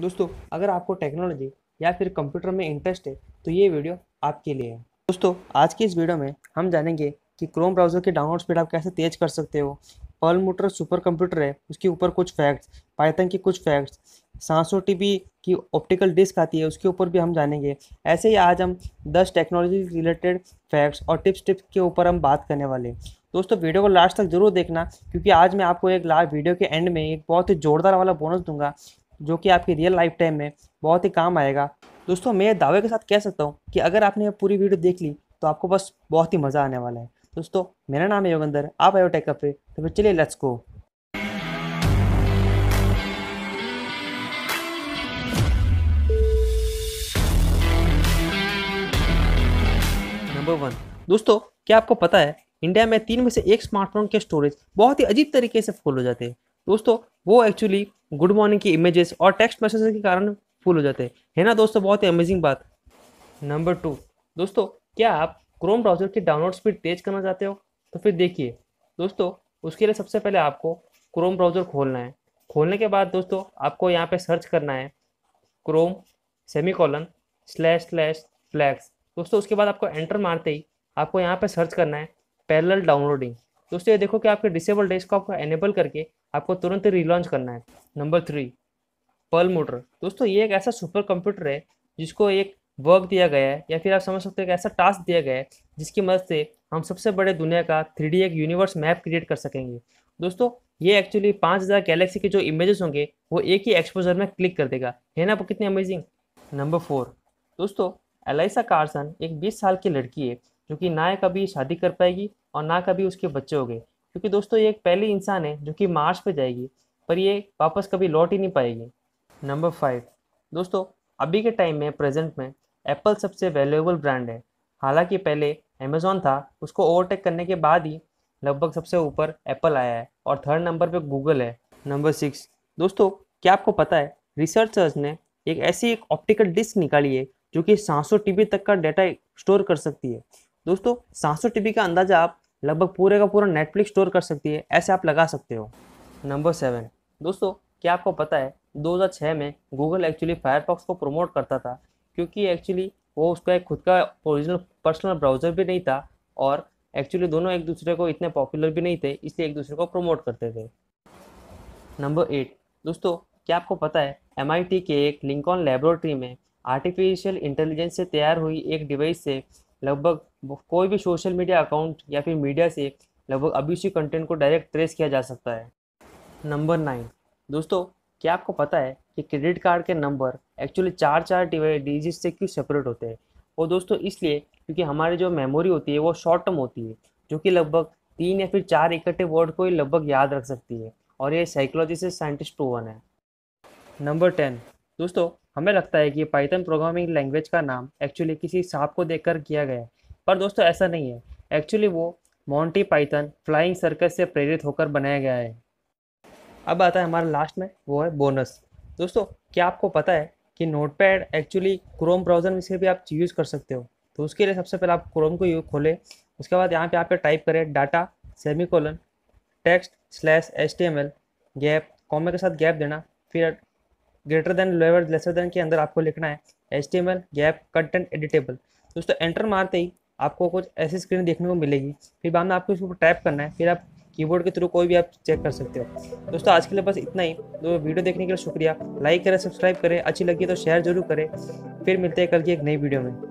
दोस्तों अगर आपको टेक्नोलॉजी या फिर कंप्यूटर में इंटरेस्ट है तो ये वीडियो आपके लिए है दोस्तों आज की इस वीडियो में हम जानेंगे कि क्रोम ब्राउज़र के डाउनलोड स्पीड आप कैसे तेज़ कर सकते हो पर्ल मोटर सुपर कंप्यूटर है उसके ऊपर कुछ फैक्ट्स पाइथन के कुछ फैक्ट्स सात सौ की ऑप्टिकल डिस्क आती है उसके ऊपर भी हम जानेंगे ऐसे ही आज हम 10 टेक्नोलॉजी रिलेटेड फैक्ट्स और टिप्स टिप्स के ऊपर हम बात करने वाले हैं दोस्तों वीडियो को लास्ट तक जरूर देखना क्योंकि आज मैं आपको एक लास्ट वीडियो के एंड में एक बहुत ही जोरदार वाला बोनस दूंगा जो कि आपकी रियल लाइफ टाइम में बहुत ही काम आएगा दोस्तों मैं दावे के साथ कह सकता हूँ कि अगर आपने ये पूरी वीडियो देख ली तो आपको बस बहुत ही मज़ा आने वाला है दोस्तों मेरा नाम है योगंदर आप आयोटेक पे तो फिर चलिए लेट्स गो नंबर वन दोस्तों क्या आपको पता है इंडिया में तीन में से एक स्मार्टफोन के स्टोरेज बहुत ही अजीब तरीके से फुल हो जाते हैं दोस्तों वो एक्चुअली गुड मॉर्निंग की इमेजेस और टेक्स्ट मैसेज के कारण फुल हो जाते हैं है ना दोस्तों बहुत ही अमेजिंग बात नंबर टू दोस्तों क्या आप क्रोम ब्राउजर की डाउनलोड स्पीड तेज करना चाहते हो तो फिर देखिए दोस्तों उसके लिए सबसे पहले आपको क्रोम ब्राउजर खोलना है खोलने के बाद दोस्तों आपको यहाँ पे सर्च करना है Chrome semicolon slash slash flags दोस्तों उसके बाद आपको एंटर मारते ही आपको यहाँ पे सर्च करना है पैरेलल डाउनलोडिंग दोस्तों ये देखो कि आपके डिसेबल डेस्क को आपको एनेबल करके आपको तुरंत रिलॉन्च करना है नंबर थ्री पर्ल मोटर दोस्तों ये एक ऐसा सुपर कंप्यूटर है जिसको एक वर्क दिया गया है या फिर आप समझ सकते हो एक ऐसा टास्क दिया गया है जिसकी मदद से हम सबसे बड़े दुनिया का थ्री एक यूनिवर्स मैप क्रिएट कर सकेंगे दोस्तों ये एक्चुअली पाँच हज़ार गैलेक्सी के जो इमेजेस होंगे वो एक ही एक्सपोजर में क्लिक कर देगा है ना वो कितनी अमेजिंग नंबर फोर दोस्तों एलाइसा कार्सन एक बीस साल की लड़की है जो कि ना कभी शादी कर पाएगी और ना कभी उसके बच्चे हो गए क्योंकि दोस्तों ये एक पहली इंसान है जो कि मार्स पे जाएगी पर ये वापस कभी लौट ही नहीं पाएगी नंबर फाइव दोस्तों अभी के टाइम में प्रेजेंट में एप्पल सबसे वैल्यूएबल ब्रांड है हालांकि पहले अमेजोन था उसको ओवरटेक करने के बाद ही लगभग सबसे ऊपर एप्पल आया है और थर्ड नंबर पे गूगल है नंबर सिक्स दोस्तों क्या आपको पता है रिसर्चर्स ने एक ऐसी एक ऑप्टिकल डिस्क निकाली है जो कि सात सौ तक का डाटा स्टोर कर सकती है दोस्तों सात सौ का अंदाज़ा आप लगभग पूरे का पूरा नेटफ्लिक्स स्टोर कर सकती है ऐसे आप लगा सकते हो नंबर सेवन दोस्तों क्या आपको पता है 2006 में गूगल एक्चुअली फायरफॉक्स को प्रमोट करता था क्योंकि एक्चुअली वो उसका एक खुद का ओरिजिनल पर्सनल ब्राउज़र भी नहीं था और एक्चुअली दोनों एक दूसरे को इतने पॉपुलर भी नहीं थे इसलिए एक दूसरे को प्रमोट करते थे नंबर एट दोस्तों क्या आपको पता है एम के एक लिंकॉन लेबोरेटरी में आर्टिफिशियल इंटेलिजेंस से तैयार हुई एक डिवाइस से लगभग कोई भी सोशल मीडिया अकाउंट या फिर मीडिया से लगभग अभी उसी कंटेंट को डायरेक्ट ट्रेस किया जा सकता है नंबर नाइन दोस्तों क्या आपको पता है कि क्रेडिट कार्ड के नंबर एक्चुअली चार चार डिजिट से क्यों सेपरेट होते हैं और दोस्तों इसलिए क्योंकि हमारी जो मेमोरी होती है वो शॉर्ट टर्म होती है जो कि लगभग तीन या फिर चार इकट्ठे वर्ड को ही लगभग याद रख सकती है और ये साइकोलॉजी से साइंटिस्ट प्रूवन है नंबर टेन दोस्तों हमें लगता है कि पाइथन प्रोग्रामिंग लैंग्वेज का नाम एक्चुअली किसी सांप को देखकर किया गया है पर दोस्तों ऐसा नहीं है एक्चुअली वो मॉन्टी पाइथन फ्लाइंग सर्कस से प्रेरित होकर बनाया गया है अब आता है हमारा लास्ट में वो है बोनस दोस्तों क्या आपको पता है कि नोटपैड एक्चुअली क्रोम ब्राउज़र में से भी आप यूज़ कर सकते हो तो उसके लिए सबसे पहले आप क्रोम को खोलें उसके बाद यहाँ पे आप टाइप करें data semicolon text slash H M L gap comma के साथ गैप देना फिर greater than lower lesser than के अंदर आपको लिखना है H T M L gap content editable दोस्तों एंटर मारते ही आपको कुछ ऐसी स्क्रीन देखने को मिलेगी फिर बाद में आपको इसको टाइप करना है फिर आप कीबोर्ड के थ्रू कोई भी आप चेक कर सकते हो दोस्तों आज के लिए बस इतना ही तो वीडियो देखने के लिए शुक्रिया लाइक करें सब्सक्राइब करें अच्छी लगी तो शेयर जरूर करें फिर मिलते हैं कल की एक नई वीडियो में